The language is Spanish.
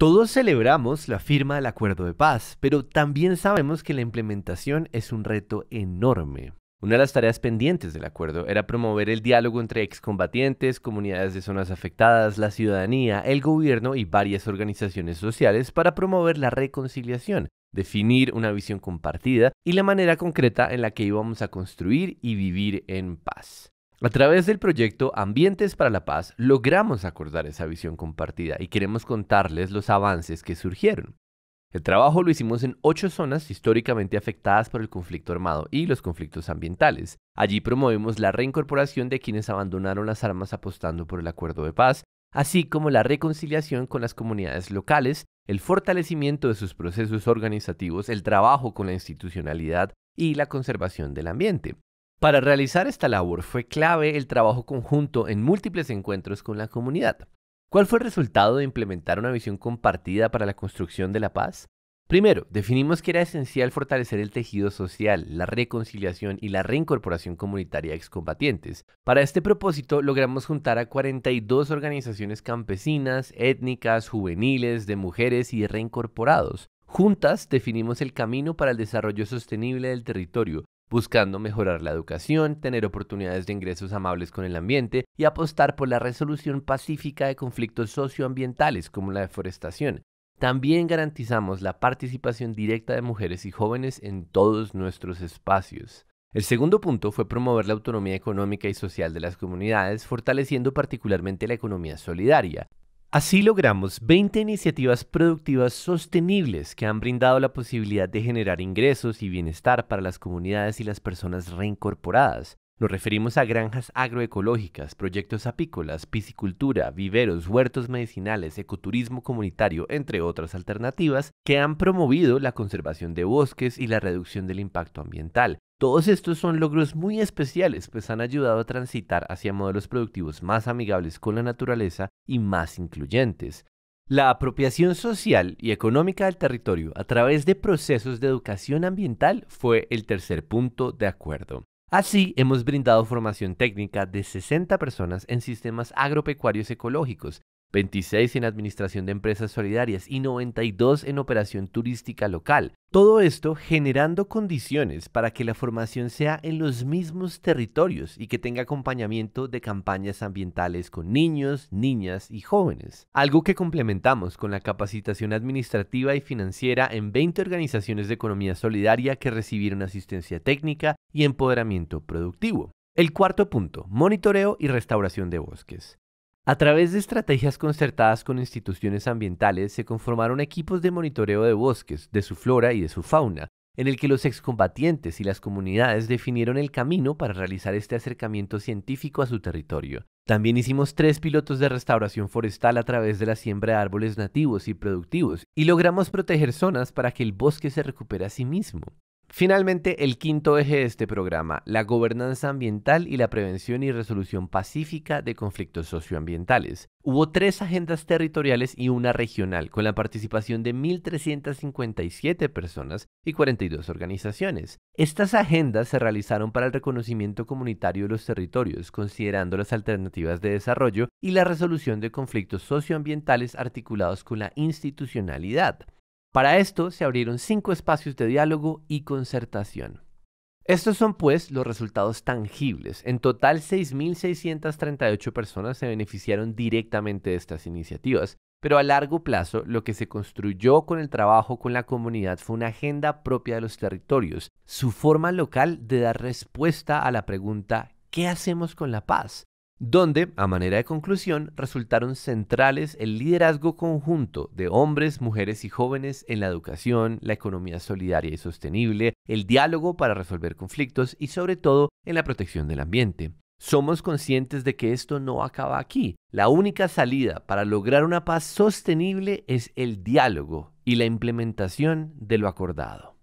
Todos celebramos la firma del acuerdo de paz, pero también sabemos que la implementación es un reto enorme. Una de las tareas pendientes del acuerdo era promover el diálogo entre excombatientes, comunidades de zonas afectadas, la ciudadanía, el gobierno y varias organizaciones sociales para promover la reconciliación, definir una visión compartida y la manera concreta en la que íbamos a construir y vivir en paz. A través del proyecto Ambientes para la Paz logramos acordar esa visión compartida y queremos contarles los avances que surgieron. El trabajo lo hicimos en ocho zonas históricamente afectadas por el conflicto armado y los conflictos ambientales. Allí promovemos la reincorporación de quienes abandonaron las armas apostando por el acuerdo de paz, así como la reconciliación con las comunidades locales, el fortalecimiento de sus procesos organizativos, el trabajo con la institucionalidad y la conservación del ambiente. Para realizar esta labor fue clave el trabajo conjunto en múltiples encuentros con la comunidad. ¿Cuál fue el resultado de implementar una visión compartida para la construcción de la paz? Primero, definimos que era esencial fortalecer el tejido social, la reconciliación y la reincorporación comunitaria excombatientes. Para este propósito, logramos juntar a 42 organizaciones campesinas, étnicas, juveniles, de mujeres y reincorporados. Juntas definimos el camino para el desarrollo sostenible del territorio, buscando mejorar la educación, tener oportunidades de ingresos amables con el ambiente y apostar por la resolución pacífica de conflictos socioambientales como la deforestación. También garantizamos la participación directa de mujeres y jóvenes en todos nuestros espacios. El segundo punto fue promover la autonomía económica y social de las comunidades, fortaleciendo particularmente la economía solidaria. Así logramos 20 iniciativas productivas sostenibles que han brindado la posibilidad de generar ingresos y bienestar para las comunidades y las personas reincorporadas, nos referimos a granjas agroecológicas, proyectos apícolas, piscicultura, viveros, huertos medicinales, ecoturismo comunitario, entre otras alternativas, que han promovido la conservación de bosques y la reducción del impacto ambiental. Todos estos son logros muy especiales, pues han ayudado a transitar hacia modelos productivos más amigables con la naturaleza y más incluyentes. La apropiación social y económica del territorio a través de procesos de educación ambiental fue el tercer punto de acuerdo. Así, hemos brindado formación técnica de 60 personas en sistemas agropecuarios ecológicos 26 en Administración de Empresas Solidarias y 92 en Operación Turística Local. Todo esto generando condiciones para que la formación sea en los mismos territorios y que tenga acompañamiento de campañas ambientales con niños, niñas y jóvenes. Algo que complementamos con la capacitación administrativa y financiera en 20 organizaciones de economía solidaria que recibieron asistencia técnica y empoderamiento productivo. El cuarto punto, monitoreo y restauración de bosques. A través de estrategias concertadas con instituciones ambientales se conformaron equipos de monitoreo de bosques, de su flora y de su fauna, en el que los excombatientes y las comunidades definieron el camino para realizar este acercamiento científico a su territorio. También hicimos tres pilotos de restauración forestal a través de la siembra de árboles nativos y productivos, y logramos proteger zonas para que el bosque se recupere a sí mismo. Finalmente, el quinto eje de este programa, la gobernanza ambiental y la prevención y resolución pacífica de conflictos socioambientales. Hubo tres agendas territoriales y una regional, con la participación de 1.357 personas y 42 organizaciones. Estas agendas se realizaron para el reconocimiento comunitario de los territorios, considerando las alternativas de desarrollo y la resolución de conflictos socioambientales articulados con la institucionalidad. Para esto se abrieron cinco espacios de diálogo y concertación. Estos son pues los resultados tangibles. En total 6.638 personas se beneficiaron directamente de estas iniciativas, pero a largo plazo lo que se construyó con el trabajo con la comunidad fue una agenda propia de los territorios, su forma local de dar respuesta a la pregunta ¿qué hacemos con la paz? donde, a manera de conclusión, resultaron centrales el liderazgo conjunto de hombres, mujeres y jóvenes en la educación, la economía solidaria y sostenible, el diálogo para resolver conflictos y sobre todo en la protección del ambiente. Somos conscientes de que esto no acaba aquí. La única salida para lograr una paz sostenible es el diálogo y la implementación de lo acordado.